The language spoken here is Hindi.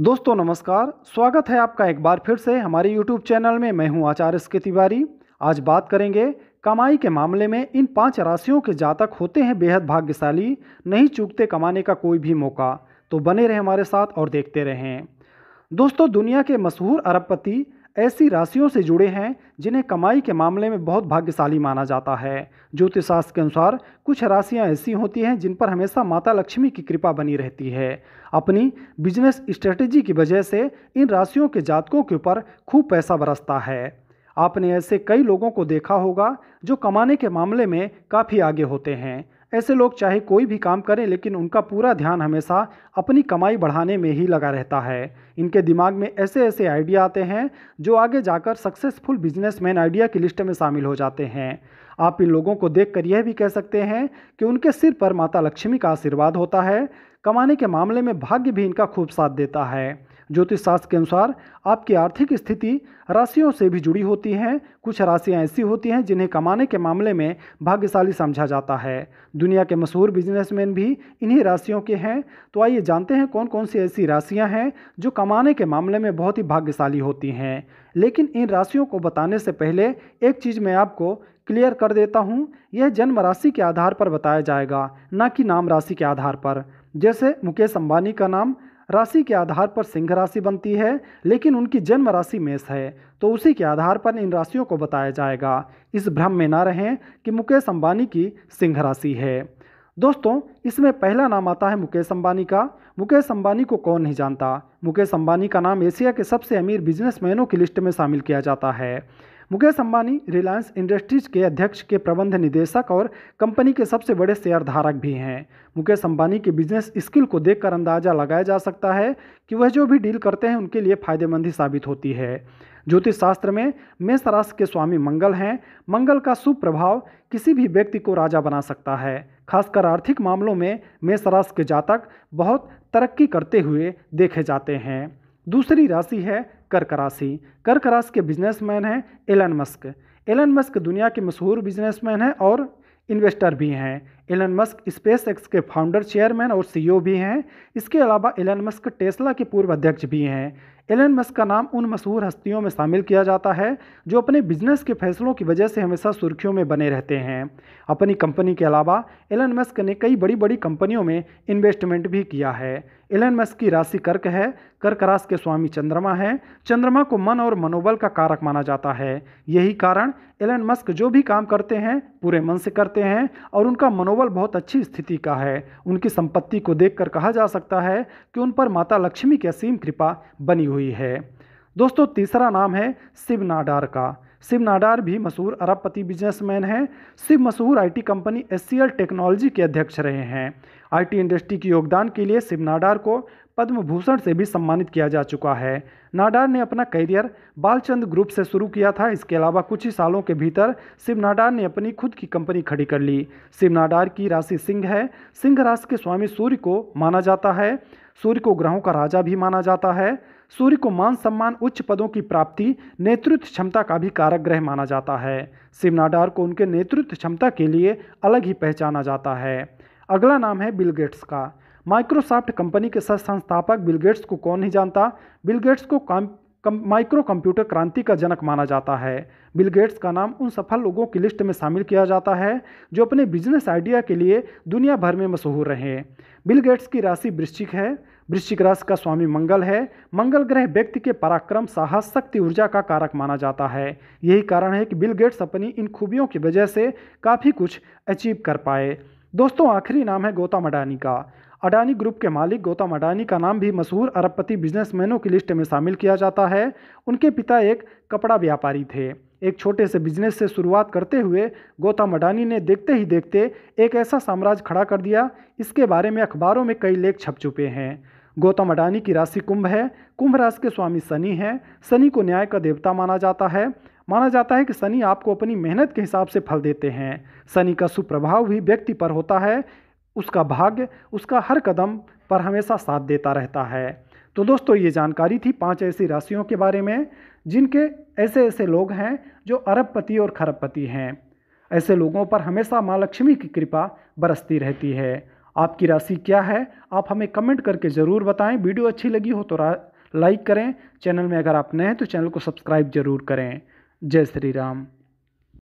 दोस्तों नमस्कार स्वागत है आपका एक बार फिर से हमारे YouTube चैनल में मैं हूं आचार्य के तिवारी आज बात करेंगे कमाई के मामले में इन पांच राशियों के जातक होते हैं बेहद भाग्यशाली नहीं चूकते कमाने का कोई भी मौका तो बने रहें हमारे साथ और देखते रहें दोस्तों दुनिया के मशहूर अरबपति ऐसी राशियों से जुड़े हैं जिन्हें कमाई के मामले में बहुत भाग्यशाली माना जाता है ज्योतिषशास्त्र के अनुसार कुछ राशियां ऐसी होती हैं जिन पर हमेशा माता लक्ष्मी की कृपा बनी रहती है अपनी बिजनेस स्ट्रेटजी की वजह से इन राशियों के जातकों के ऊपर खूब पैसा बरसता है आपने ऐसे कई लोगों को देखा होगा जो कमाने के मामले में काफ़ी आगे होते हैं ऐसे लोग चाहे कोई भी काम करें लेकिन उनका पूरा ध्यान हमेशा अपनी कमाई बढ़ाने में ही लगा रहता है इनके दिमाग में ऐसे ऐसे आइडिया आते हैं जो आगे जाकर सक्सेसफुल बिजनेसमैन आइडिया की लिस्ट में शामिल हो जाते हैं आप इन लोगों को देख यह भी कह सकते हैं कि उनके सिर पर माता लक्ष्मी का आशीर्वाद होता है कमाने के मामले में भाग्य भी इनका खूब साथ देता है ज्योतिष शास्त्र के अनुसार आपकी आर्थिक स्थिति राशियों से भी जुड़ी होती हैं कुछ राशियां ऐसी होती हैं जिन्हें कमाने के मामले में भाग्यशाली समझा जाता है दुनिया के मशहूर बिजनेसमैन भी इन्हीं राशियों के हैं तो आइए जानते हैं कौन कौन सी ऐसी राशियां हैं जो कमाने के मामले में बहुत ही भाग्यशाली होती हैं लेकिन इन राशियों को बताने से पहले एक चीज़ मैं आपको क्लियर कर देता हूँ यह जन्म राशि के आधार पर बताया जाएगा ना कि नाम राशि के आधार पर जैसे मुकेश अम्बानी का नाम राशि के आधार पर सिंह राशि बनती है लेकिन उनकी जन्म राशि मेष है तो उसी के आधार पर इन राशियों को बताया जाएगा इस भ्रम में ना रहें कि मुकेश अंबानी की सिंह राशि है दोस्तों इसमें पहला नाम आता है मुकेश अंबानी का मुकेश अंबानी को कौन नहीं जानता मुकेश अंबानी का नाम एशिया के सबसे अमीर बिजनेसमैनों की लिस्ट में शामिल किया जाता है मुकेश अंबानी रिलायंस इंडस्ट्रीज के अध्यक्ष के प्रबंध निदेशक और कंपनी के सबसे बड़े शेयरधारक भी हैं मुकेश अंबानी के बिजनेस स्किल को देखकर अंदाजा लगाया जा सकता है कि वह जो भी डील करते हैं उनके लिए फायदेमंद ही साबित होती है ज्योतिष शास्त्र में मेष राशि के स्वामी मंगल हैं मंगल का शुभ प्रभाव किसी भी व्यक्ति को राजा बना सकता है खासकर आर्थिक मामलों में मेष राशि के जातक बहुत तरक्की करते हुए देखे जाते हैं दूसरी राशि है कर्क राशि कर्क राशि के बिजनेसमैन हैं एलन मस्क एलन मस्क दुनिया के मशहूर बिजनेसमैन हैं और इन्वेस्टर भी हैं एलन मस्क स्पेस एक्स के फाउंडर चेयरमैन और सीईओ भी हैं इसके अलावा एलन मस्क टेस्ला के पूर्व अध्यक्ष भी हैं एलन मस्क का नाम उन मशहूर हस्तियों में शामिल किया जाता है जो अपने बिजनेस के फैसलों की वजह से हमेशा सुर्खियों में बने रहते हैं अपनी कंपनी के अलावा एलन मस्क ने कई बड़ी बड़ी कंपनियों में इन्वेस्टमेंट भी किया है एलन मस्क की राशि कर्क है कर्क राशि के स्वामी चंद्रमा है चंद्रमा को मन और मनोबल का कारक माना जाता है यही कारण एलन मस्क जो भी काम करते हैं पूरे मन से करते हैं और उनका मनोबल मनोबल बहुत अच्छी स्थिति का है उनकी संपत्ति को देखकर कहा जा सकता है कि उन पर माता लक्ष्मी की असीम कृपा बनी हुई है दोस्तों तीसरा नाम है शिव नाडार का शिव नाडार भी मशहूर अरबपति बिजनेसमैन हैं शिव मशहूर आईटी कंपनी एस टेक्नोलॉजी के अध्यक्ष रहे हैं आईटी इंडस्ट्री के योगदान के लिए शिव नाडार को पद्म भूषण से भी सम्मानित किया जा चुका है नाडार ने अपना करियर बालचंद ग्रुप से शुरू किया था इसके अलावा कुछ ही सालों के भीतर शिव नाडार ने अपनी खुद की कंपनी खड़ी कर ली शिव नाडार की राशि सिंह है सिंह राशि के स्वामी सूर्य को माना जाता है सूर्य को ग्रहों का राजा भी माना जाता है सूर्य को मान सम्मान उच्च पदों की प्राप्ति नेतृत्व क्षमता का भी कारक ग्रह माना जाता है शिव नाडार को उनके नेतृत्व क्षमता के लिए अलग ही पहचाना जाता है अगला नाम है बिल गेट्स का माइक्रोसॉफ्ट कंपनी के सह संस्थापक बिल गेट्स को कौन नहीं जानता बिल गेट्स को कम, कम, माइक्रो कंप्यूटर क्रांति का जनक माना जाता है बिल गेट्स का नाम उन सफल लोगों की लिस्ट में शामिल किया जाता है जो अपने बिजनेस आइडिया के लिए दुनिया भर में मशहूर रहे बिल गेट्स की राशि वृश्चिक है वृश्चिक राशि का स्वामी मंगल है मंगल ग्रह व्यक्ति के पराक्रम साहस शक्ति ऊर्जा का कारक माना जाता है यही कारण है कि बिल गेट्स अपनी इन खूबियों की वजह से काफ़ी कुछ अचीव कर पाए दोस्तों आखिरी नाम है गौतम अडानी का अडानी ग्रुप के मालिक गौतम अडानी का नाम भी मशहूर अरबपति बिजनेसमैनों की लिस्ट में शामिल किया जाता है उनके पिता एक कपड़ा व्यापारी थे एक छोटे से बिजनेस से शुरुआत करते हुए गौतम अडानी ने देखते ही देखते एक ऐसा साम्राज्य खड़ा कर दिया इसके बारे में अखबारों में कई लेख छप चुके हैं गौतम अडानी की राशि कुंभ है कुंभ राशि के स्वामी शनि हैं शनि को न्याय का देवता माना जाता है माना जाता है कि शनि आपको अपनी मेहनत के हिसाब से फल देते हैं शनि का सुप्रभाव भी व्यक्ति पर होता है उसका भाग्य उसका हर कदम पर हमेशा साथ देता रहता है तो दोस्तों ये जानकारी थी पांच ऐसी राशियों के बारे में जिनके ऐसे ऐसे लोग हैं जो अरबपति और खरबपति हैं ऐसे लोगों पर हमेशा माँ लक्ष्मी की कृपा बरसती रहती है आपकी राशि क्या है आप हमें कमेंट करके ज़रूर बताएं वीडियो अच्छी लगी हो तो लाइक करें चैनल में अगर आप नए हैं तो चैनल को सब्सक्राइब जरूर करें जय श्री राम